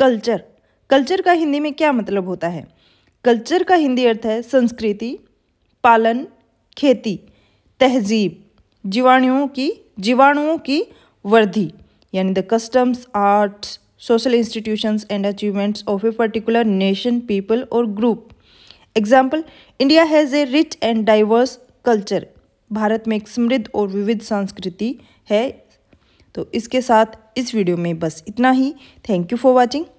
culture culture का हिंदी में क्या मतलब होता है कल्चर का हिंदी अर्थ है संस्कृति पालन खेती तहजीब जीवाणुओं की जीवाणुओं की वृद्धि यानी the customs arts social institutions and achievements of a particular nation people और group example India has a rich and diverse culture Bharat में एक समृद्ध और विविध संस्कृति है तो इसके साथ इस वीडियो में बस इतना ही थैंक यू फॉर वॉचिंग